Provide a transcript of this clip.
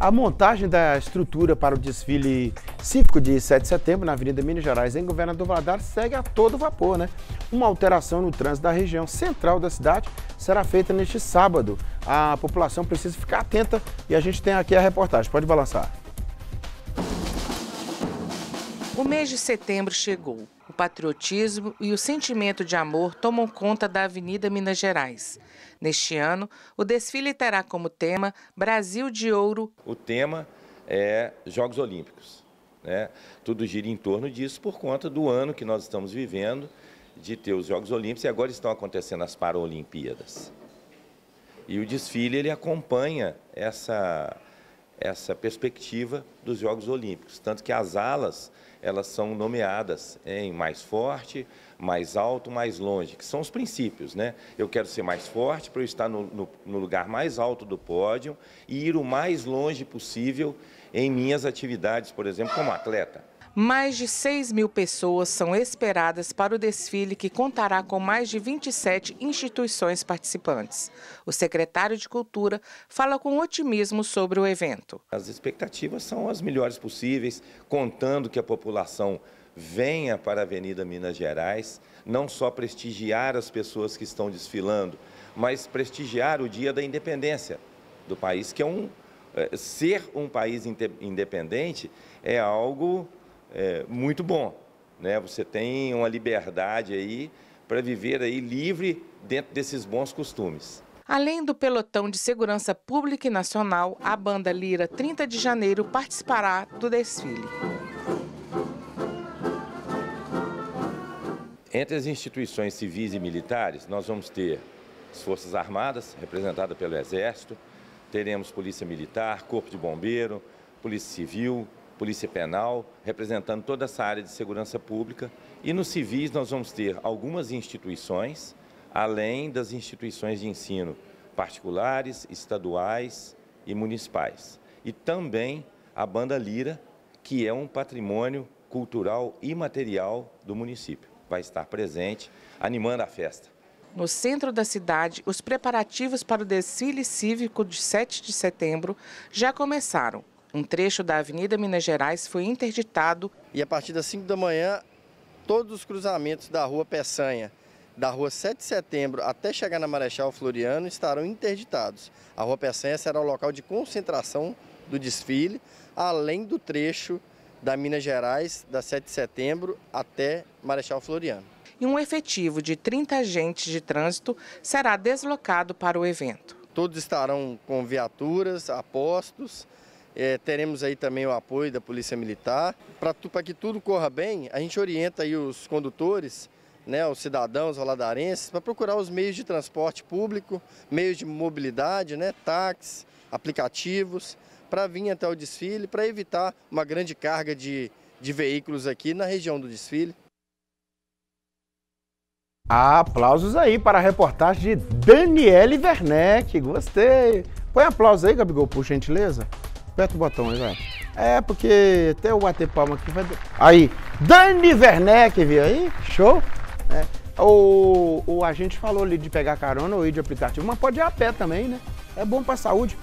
A montagem da estrutura para o desfile cívico de 7 de setembro na Avenida Minas Gerais em Governador Valadares segue a todo vapor, né? Uma alteração no trânsito da região central da cidade será feita neste sábado. A população precisa ficar atenta e a gente tem aqui a reportagem. Pode balançar. O mês de setembro chegou patriotismo e o sentimento de amor tomam conta da Avenida Minas Gerais. Neste ano, o desfile terá como tema Brasil de Ouro. O tema é Jogos Olímpicos. Né? Tudo gira em torno disso por conta do ano que nós estamos vivendo, de ter os Jogos Olímpicos e agora estão acontecendo as Paralimpíadas. E o desfile ele acompanha essa essa perspectiva dos Jogos Olímpicos, tanto que as alas elas são nomeadas em mais forte, mais alto, mais longe, que são os princípios, né? Eu quero ser mais forte para eu estar no, no, no lugar mais alto do pódio e ir o mais longe possível em minhas atividades, por exemplo, como atleta. Mais de 6 mil pessoas são esperadas para o desfile, que contará com mais de 27 instituições participantes. O secretário de Cultura fala com otimismo sobre o evento. As expectativas são as melhores possíveis, contando que a população venha para a Avenida Minas Gerais, não só prestigiar as pessoas que estão desfilando, mas prestigiar o Dia da Independência do país, que é um. Eh, ser um país independente é algo é, muito bom. Né? Você tem uma liberdade aí para viver aí livre dentro desses bons costumes. Além do pelotão de segurança pública e nacional, a banda Lira 30 de janeiro participará do desfile. Entre as instituições civis e militares, nós vamos ter as Forças Armadas, representada pelo Exército, teremos Polícia Militar, Corpo de Bombeiro, Polícia Civil, Polícia Penal, representando toda essa área de segurança pública. E nos civis nós vamos ter algumas instituições, além das instituições de ensino particulares, estaduais e municipais. E também a Banda Lira, que é um patrimônio cultural e material do município. Vai estar presente, animando a festa. No centro da cidade, os preparativos para o desfile cívico de 7 de setembro já começaram. Um trecho da Avenida Minas Gerais foi interditado. E a partir das 5 da manhã, todos os cruzamentos da Rua Peçanha, da Rua 7 de Setembro até chegar na Marechal Floriano, estarão interditados. A Rua Peçanha será o local de concentração do desfile, além do trecho da Minas Gerais, da 7 de setembro até Marechal Floriano. E um efetivo de 30 agentes de trânsito será deslocado para o evento. Todos estarão com viaturas, apostos, é, teremos aí também o apoio da Polícia Militar. Para que tudo corra bem, a gente orienta aí os condutores, né, os cidadãos aladarenses, para procurar os meios de transporte público, meios de mobilidade, né, táxis, aplicativos, para vir até o desfile, para evitar uma grande carga de, de veículos aqui na região do desfile. Aplausos aí para a reportagem de Daniele Werneck. Gostei. Põe aplausos aí, Gabigol, por gentileza. Aperta o botão aí, vai. É, porque até eu bater palma aqui vai. Aí, Dani Werneck, viu aí? Show? É. O, o agente falou ali de pegar carona ou ir de aplicativo, mas pode ir a pé também, né? É bom pra saúde.